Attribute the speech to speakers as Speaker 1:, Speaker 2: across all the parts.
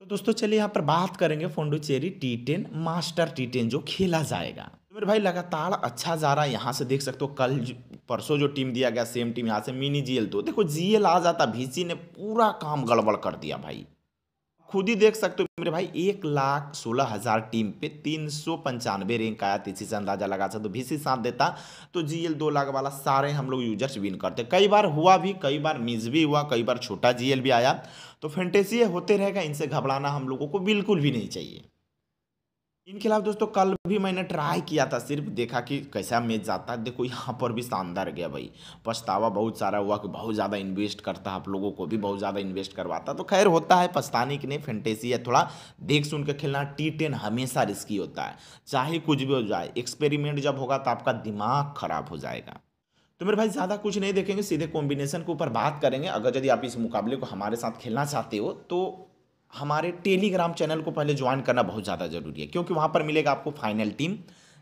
Speaker 1: तो दोस्तों चलिए यहाँ पर बात करेंगे Pondicherry T ten master T ten जो खेला जाएगा तो मेरे भाई लगातार अच्छा जा रहा है यहाँ से देख सकते हो कल परसों जो टीम दिया गया सेम टीम यहाँ से मिनी जीएल तो देखो जीएल आ जाता भीसी ने पूरा काम गड़बड़ कर दिया भाई खुद ही देख सकते हो मेरे भाई एक लाख सोलह हज़ार टीम पे तीन सौ पंचानवे रैंक आया तीसरी इसी से अंदाजा लगा सकते तो सी साथ देता तो जीएल दो लाख वाला सारे हम लोग यूजर्स विन करते कई बार हुआ भी कई बार मिस भी हुआ कई बार छोटा जीएल भी आया तो फेंटेसी होते रहेगा इनसे घबराना हम लोगों को बिल्कुल भी नहीं चाहिए इनके खिलाफ दोस्तों कल भी मैंने ट्राई किया था सिर्फ देखा कि कैसा मैच जाता है देखो यहाँ पर भी शानदार गया भाई पछतावा बहुत सारा हुआ कि बहुत ज़्यादा इन्वेस्ट करता है आप लोगों को भी बहुत ज़्यादा इन्वेस्ट करवाता तो खैर होता है पछताने की नहीं फेंटेसी है थोड़ा देख सुन के खेलना टी टेन हमेशा रिस्की होता है चाहे कुछ भी हो जाए एक्सपेरिमेंट जब होगा तो आपका दिमाग खराब हो जाएगा तो मेरे भाई ज़्यादा कुछ नहीं देखेंगे सीधे कॉम्बिनेशन के ऊपर बात करेंगे अगर यदि आप इस मुकाबले को हमारे साथ खेलना चाहते हो तो हमारे टेलीग्राम चैनल को पहले ज्वाइन करना बहुत ज़्यादा ज़रूरी है क्योंकि वहाँ पर मिलेगा आपको फाइनल टीम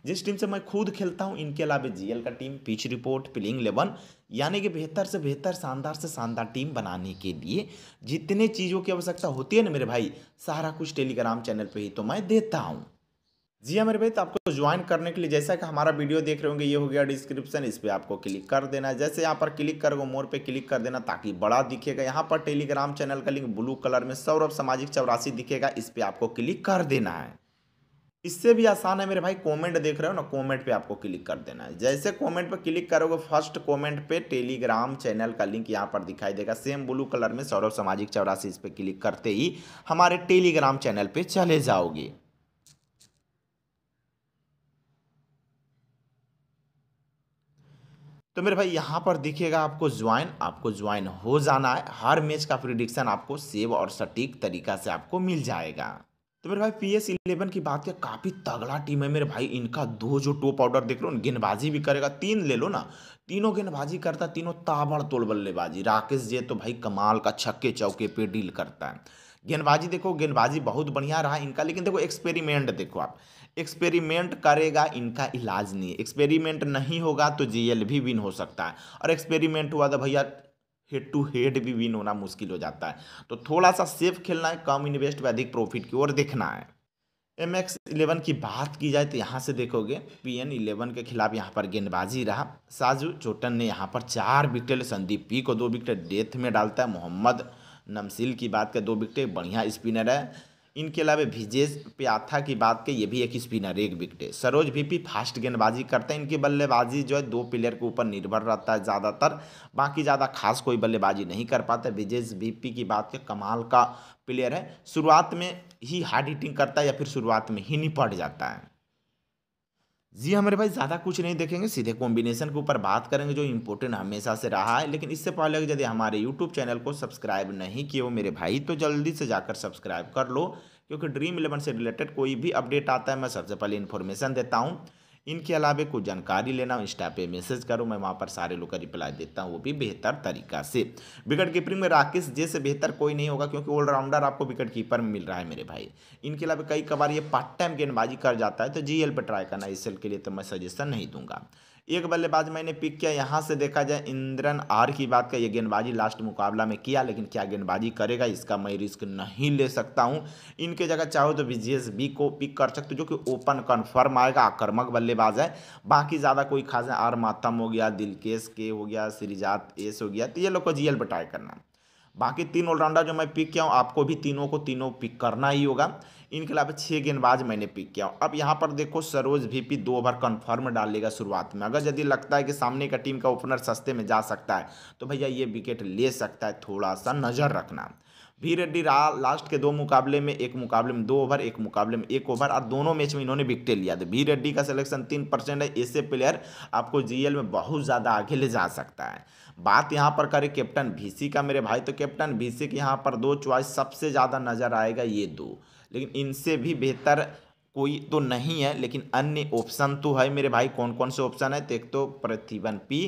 Speaker 1: जिस टीम से मैं खुद खेलता हूँ इनके अलावा जी का team pitch report playing eleven यानी कि बेहतर से बेहतर शानदार से शानदार टीम बनाने के लिए जितने चीज़ों की आवश्यकता होती है ना मेरे भाई सारा कुछ टेलीग्राम चैनल पर ही तो मैं देता हूँ जी हाँ मेरे भाई तो आपको ज्वाइन करने के लिए जैसा कि हमारा वीडियो देख रहे होंगे ये हो गया डिस्क्रिप्शन इस पर आपको क्लिक कर देना है जैसे यहाँ पर क्लिक करोगे मोर पे क्लिक कर देना ताकि बड़ा दिखेगा यहाँ पर टेलीग्राम चैनल का लिंक ब्लू कलर में सौरभ सामाजिक चौरासी दिखेगा इस पर आपको क्लिक कर देना है इससे भी आसान है मेरे भाई कॉमेंट देख रहे हो ना कॉमेंट पर आपको क्लिक कर देना है जैसे कॉमेंट पर क्लिक करोगे फर्स्ट कॉमेंट पर टेलीग्राम चैनल का लिंक यहाँ पर दिखाई देगा सेम ब्लू कलर में सौरभ सामाजिक चौरासी इस पर क्लिक करते ही हमारे टेलीग्राम चैनल पर चले जाओगे तो मेरे भाई यहाँ पर देखिएगा आपको ज्वाइन आपको ज्वाइन हो जाना है हर मैच का प्रिडिक्शन आपको सेव और सटीक तरीका से आपको मिल जाएगा तो मेरे भाई पी एस इलेवन की बात क्या काफ़ी तगड़ा टीम है मेरे भाई इनका दो जो टॉप ऑर्डर देख लो गेंदबाजी भी करेगा तीन ले लो ना तीनों गेंदबाजी करता तीनों ताबड़ तोड़ बल्लेबाजी राकेश जे तो भाई कमाल का छक्के चौके पे डील करता है गेंदबाजी देखो गेंदबाजी बहुत बढ़िया रहा इनका लेकिन देखो एक्सपेरिमेंट देखो आप एक्सपेरिमेंट करेगा इनका इलाज नहीं एक्सपेरिमेंट नहीं होगा तो जीएल भी विन हो सकता है और एक्सपेरिमेंट हुआ तो भैया हेड टू हेड भी विन होना मुश्किल हो जाता है तो थोड़ा सा सेफ खेलना है कम इन्वेस्ट में अधिक प्रॉफिट की ओर देखना है एम एक्स इलेवन की बात की जाए तो यहाँ से देखोगे पी एन इलेवन के खिलाफ यहाँ पर गेंदबाजी रहा साजू चोटन ने यहाँ पर चार विकेट संदीप पी को दो विकेट डेथ में डालता है मोहम्मद नमसील की बात करें दो विकेट बढ़िया स्पिनर है इनके अलावा विजेश प्याथा की बात करें ये भी एक स्पिनर एक विकेट सरोज वीपी फास्ट गेंदबाजी करते हैं इनकी बल्लेबाजी जो है दो प्लेयर के ऊपर निर्भर रहता है ज़्यादातर बाकी ज़्यादा खास कोई बल्लेबाजी नहीं कर पाता विजेश वीपी की बात करें कमाल का प्लेयर है शुरुआत में ही हार्ड हिटिंग करता है या फिर शुरुआत में ही निपट जाता है जी हमारे भाई ज़्यादा कुछ नहीं देखेंगे सीधे कॉम्बिनेशन के ऊपर बात करेंगे जो इम्पोर्टेंट हमेशा से रहा है लेकिन इससे पहले यदि हमारे यूट्यूब चैनल को सब्सक्राइब नहीं किए हो मेरे भाई तो जल्दी से जाकर सब्सक्राइब कर लो क्योंकि ड्रीम इलेवन से रिलेटेड कोई भी अपडेट आता है मैं सबसे पहले इन्फॉर्मेशन देता हूँ इनके अलावे कोई जानकारी लेना इंस्टा पे मैसेज करो मैं वहाँ पर सारे लोग का रिप्लाई देता हूँ वो भी बेहतर तरीका से विकेट कीपिंग में राकेश जैसे बेहतर कोई नहीं होगा क्योंकि ऑलराउंडर आपको विकेट कीपर में मिल रहा है मेरे भाई इनके अलावा कई कबार ये पार्ट टाइम गेंदबाजी कर जाता है तो जी पे ट्राई करना इस के लिए तो मैं सजेशन नहीं दूंगा एक बल्लेबाज मैंने पिक किया यहाँ से देखा जाए इंद्रन आर की बात का ये गेंदबाजी लास्ट मुकाबला में किया लेकिन क्या गेंदबाजी करेगा इसका मैं रिस्क नहीं ले सकता हूँ इनके जगह चाहो तो बी को पिक कर सकते हो जो कि ओपन कन्फर्म आएगा आक्रमक बल्लेबाज है बाकी ज़्यादा कोई खास है आर मातम हो गया दिलकेश के हो गया श्रीजात एस हो गया तो ये लोग को जी एल करना बाकी तीन ऑलराउंडर जो मैं पिक किया हूँ आपको भी तीनों को तीनों पिक करना ही होगा इनके अलावा छः गेंदबाज मैंने पिक किया हूँ अब यहाँ पर देखो सरोज वीपी दो ओवर कन्फर्म डाल लेगा शुरुआत में अगर यदि लगता है कि सामने का टीम का ओपनर सस्ते में जा सकता है तो भैया ये विकेट ले सकता है थोड़ा सा नज़र रखना वी रेड्डी रहा लास्ट के दो मुकाबले में एक मुकाबले में दो ओवर एक मुकाबले में एक ओवर और दोनों मैच में इन्होंने विकटे लिया तो भी रेड्डी का सिलेक्शन तीन परसेंट है ऐसे प्लेयर आपको जीएल में बहुत ज़्यादा आगे ले जा सकता है बात यहाँ पर करें कैप्टन भीसी का मेरे भाई तो कैप्टन भीसी के यहाँ पर दो चॉइस सबसे ज़्यादा नज़र आएगा ये दो लेकिन इनसे भी बेहतर कोई तो नहीं है लेकिन अन्य ऑप्शन तो है मेरे भाई कौन कौन से ऑप्शन है तो एक तो प्रतिभन पी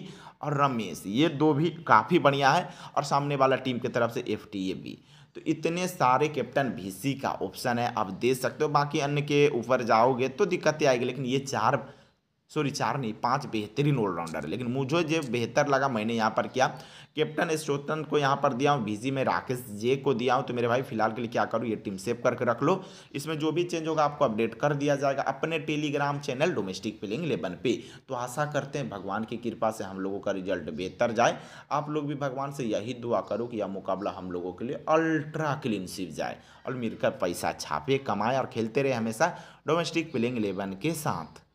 Speaker 1: और रमेश ये दो भी काफ़ी बढ़िया है और सामने वाला टीम की तरफ से एफ टी ए बी तो इतने सारे कैप्टन भी सी का ऑप्शन है आप दे सकते हो बाकी अन्य के ऊपर जाओगे तो दिक्कतें आएगी लेकिन ये चार सॉरी चार नहीं पांच बेहतरीन ऑलराउंडर है लेकिन मुझे जो बेहतर लगा मैंने यहाँ पर किया कैप्टन स्टोतन को यहाँ पर दिया हूँ बीजी में राकेश जे को दिया हूँ तो मेरे भाई फिलहाल के लिए क्या करूँ ये टीम सेव करके रख लो इसमें जो भी चेंज होगा आपको अपडेट कर दिया जाएगा अपने Telegram channel domestic playing eleven पे तो आशा करते हैं भगवान की कृपा से हम लोगों का रिजल्ट बेहतर जाए आप लोग भी भगवान से यही दुआ करो कि यह मुकाबला हम लोगों के लिए अल्ट्रा सीप जाए और मिलकर पैसा छापे कमाए और खेलते रहे हमेशा डोमेस्टिक प्लेइंग इलेवन के साथ